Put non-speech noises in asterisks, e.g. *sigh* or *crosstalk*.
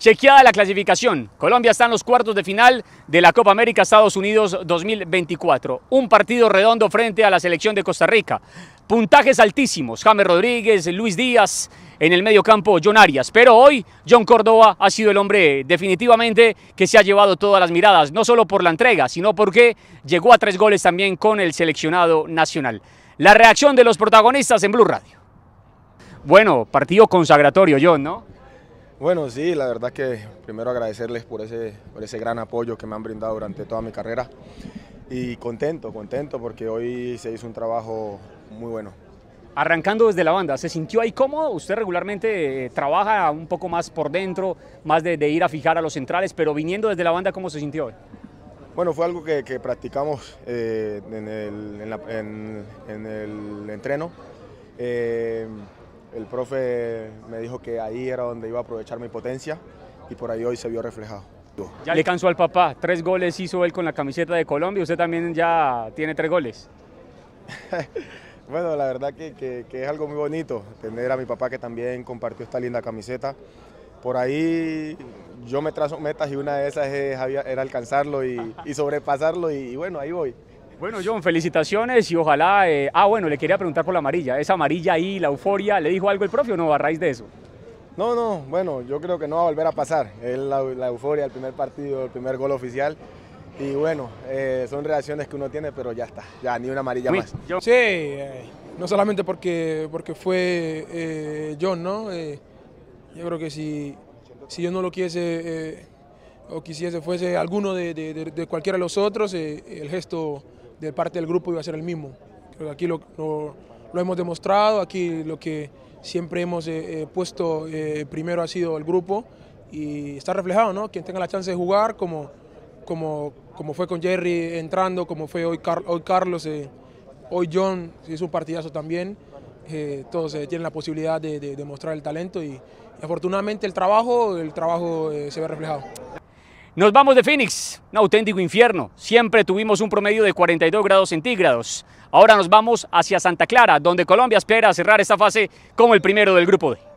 Chequeada la clasificación, Colombia está en los cuartos de final de la Copa América Estados Unidos 2024. Un partido redondo frente a la selección de Costa Rica. Puntajes altísimos, James Rodríguez, Luis Díaz, en el medio campo John Arias. Pero hoy John Córdoba ha sido el hombre definitivamente que se ha llevado todas las miradas, no solo por la entrega, sino porque llegó a tres goles también con el seleccionado nacional. La reacción de los protagonistas en Blue Radio. Bueno, partido consagratorio, John, ¿no? Bueno, sí, la verdad que primero agradecerles por ese, por ese gran apoyo que me han brindado durante toda mi carrera y contento, contento porque hoy se hizo un trabajo muy bueno. Arrancando desde la banda, ¿se sintió ahí cómodo? Usted regularmente eh, trabaja un poco más por dentro, más de, ir a fijar a los centrales, pero viniendo desde la banda, ¿cómo se sintió hoy? Bueno, fue algo que, practicamos eh, en, el, en, entreno. Eh, el profe me dijo que ahí era donde iba a aprovechar mi potencia y por ahí hoy se vio reflejado. Ya le cansó al papá, tres goles hizo él con la camiseta de Colombia, usted también ya tiene tres goles. *laughs* bueno, la verdad que, es algo muy bonito tener a mi papá que también compartió esta linda camiseta. Por ahí yo me trazo metas y una de esas es, era alcanzarlo y, *laughs* sobrepasarlo y bueno, ahí voy. Bueno, John, felicitaciones y ojalá... Eh, ah, bueno, le quería preguntar por la amarilla. Esa amarilla ahí, la euforia, ¿le dijo algo el propio o no a raíz de eso? No, no, bueno, yo creo que no va a volver a pasar. Es la, euforia, el primer partido, el primer gol oficial. Y bueno, eh, son reacciones que uno tiene, pero ya está, ya ni una amarilla más. Sí, eh, no solamente porque, porque fue John, ¿no? yo creo que si, si yo no lo quise o quisiese fuese alguno de, cualquiera de los otros, el gesto de parte del grupo iba a ser el mismo. aquí lo, hemos demostrado, aquí lo que siempre hemos eh, eh, puesto eh, primero ha sido el grupo y está reflejado, ¿no? Quien tenga la chance de jugar, como, como, como fue con Jerry entrando, como fue hoy, Carlos, hoy John, es un partidazo también. todos tienen la posibilidad de, demostrar el talento y, y, afortunadamente el trabajo, el trabajo se ve reflejado. Nos vamos de Phoenix, un auténtico infierno. Siempre tuvimos un promedio de 42 grados centígrados. Ahora nos vamos hacia Santa Clara, donde Colombia espera cerrar esta fase como el primero del grupo